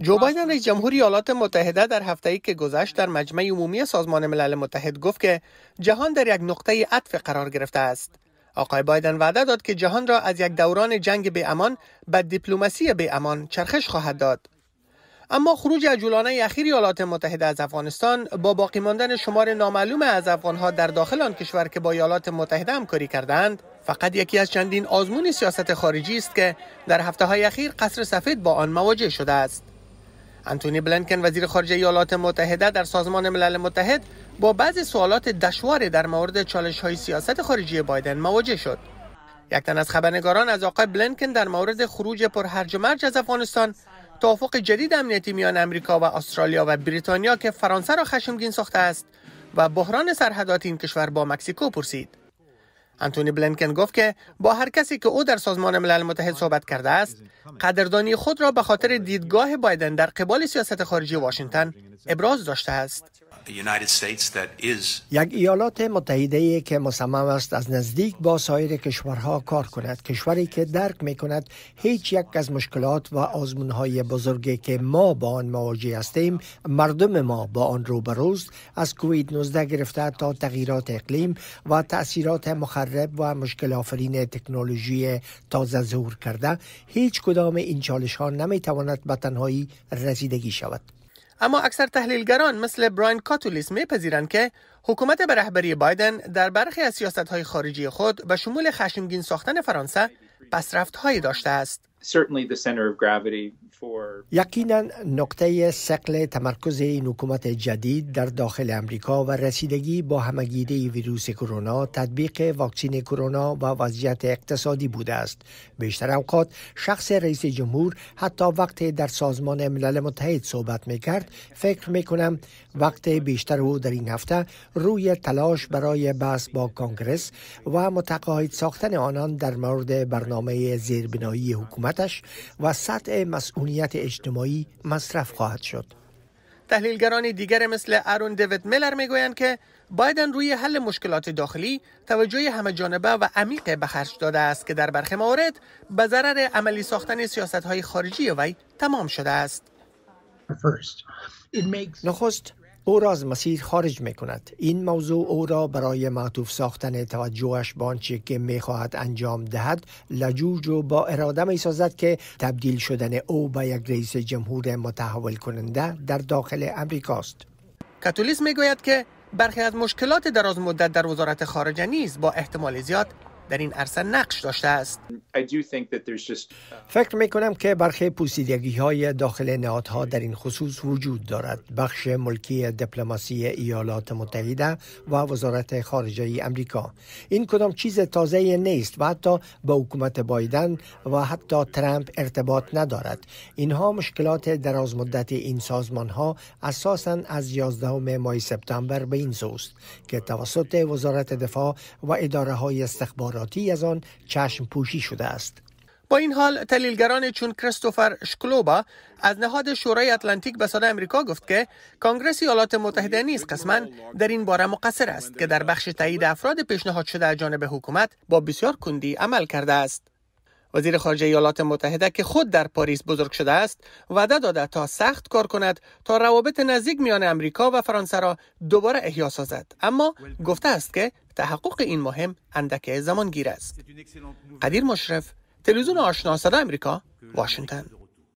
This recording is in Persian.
جو بایدن رئیس جمهور ایالات متحده در هفته ای که گذشت در مجمع عمومی سازمان ملل متحد گفت که جهان در یک نقطه عطف قرار گرفته است. آقای بایدن وعده داد که جهان را از یک دوران جنگ به امان به دیپلماسی به امان چرخش خواهد داد. اما خروج اجولانه اخیر ایالات متحده از افغانستان با باقی ماندن شمار نامعلوم از افغانها در داخل آن کشور که با ایالات متحده همکاری کردند فقط یکی از چندین آزمون سیاست خارجی است که در هفته های اخیر قصر سفید با آن مواجه شده است. انتونی بلنکن وزیر خارجه ایالات متحده در سازمان ملل متحد با بعض سوالات دشوار در مورد چالش های سیاست خارجی بایدن مواجه شد. یک تن از خبرنگاران از آقای بلنکن در مورد خروج پر هرج و مرج از افغانستان توافق جدید امنیتی میان امریکا و استرالیا و بریتانیا که فرانسه را خشمگین ساخته است و بحران سرحدات این کشور با مکسیکو پرسید. انتونی بلینکن گفت که با هر کسی که او در سازمان ملل متحد صحبت کرده است قدردانی خود را به خاطر دیدگاه بایدن در قبال سیاست خارجی واشنگتن ابراز داشته است یک ایالات متحده ای که مصمم است از نزدیک با سایر کشورها کار کند کشوری که درک می کند هیچ یک از مشکلات و آزمون های بزرگی که ما با آن مواجه هستیم مردم ما با آن روبروست از کووید 19 گرفته تا تغییرات اقلیم و تاثیرات مخرب و مشکل آفرین تکنولوژی تازه ظهور کرده هیچ کدام این چالش ها نمی تواند به تنهایی رسیدگی شود اما اکثر تحلیلگران مثل براین کاتولیس میپذیرند که حکومت به رهبری بایدن در برخی از سیاستهای خارجی خود به شمول خشمگین ساختن فرانسه پسرفتهایی داشته است یقینا نقطه سقل تمرکز این حکومت جدید در داخل امریکا و رسیدگی با همگیری ویروس کرونا تطبیق واکسین کرونا و وضعیت اقتصادی بوده است بیشتر اوقات شخص رئیس جمهور حتی وقتی در سازمان ملل متحد صحبت می کرد فکر می کنم وقت بیشتر او در این هفته روی تلاش برای بحث با کانگرس و متقاعد ساختن آنان در مورد برنامه زیربنایی حکومت و سطح مسئولیت اجتماعی مصرف خواهد شد. تحلیلگران دیگر مثل ارون دیوید ملر میگویند که بایدن روی حل مشکلات داخلی توجه همه جانبه و عمیق به خرج داده است که در برخی موارد به ضرر عملی ساختن سیاست های خارجی وی تمام شده است. نخست او را از مسیر خارج می کند این موضوع او را برای معطوف ساختن توجهش به آنچه که می خواهد انجام دهد لجوج و با اراده می سازد که تبدیل شدن او به یک رئیس جمهور متحول کننده در داخل امریکاست کاتولیس گوید که برخی از مشکلات دراز مدت در وزارت خارجه نیز با احتمال زیاد در این عرصه نقش داشته است uh, فکر می کنم که برخی پوسیدگی های داخل نهادها در این خصوص وجود دارد بخش ملکی دیپلماسی ایالات متحده و وزارت خارجه امریکا این کدام چیز تازه نیست و حتی با حکومت بایدن و حتی ترامپ ارتباط ندارد اینها مشکلات دراز مدت این سازمان ها اساسا از 11 مای سپتامبر به این سوست که توسط وزارت دفاع و اداره های استخبارات از آن چشم پوشی شده است. با این حال تلیلگران چون کریستوفر شکلوبا از نهاد شورای اتلانتیک به صدای امریکا گفت که کنگرس ایالات متحده نیز قسما در این باره مقصر است که در بخش تایید افراد پیشنهاد شده از جانب حکومت با بسیار کندی عمل کرده است وزیر خارجه ایالات متحده که خود در پاریس بزرگ شده است وعده داده تا سخت کار کند تا روابط نزدیک میان امریکا و فرانسه را دوباره احیا سازد اما گفته است که تحقق این مهم اندکه زمان گیر است قدیر مشرف تلویزیون آشنا صدا امریکا واشنگتن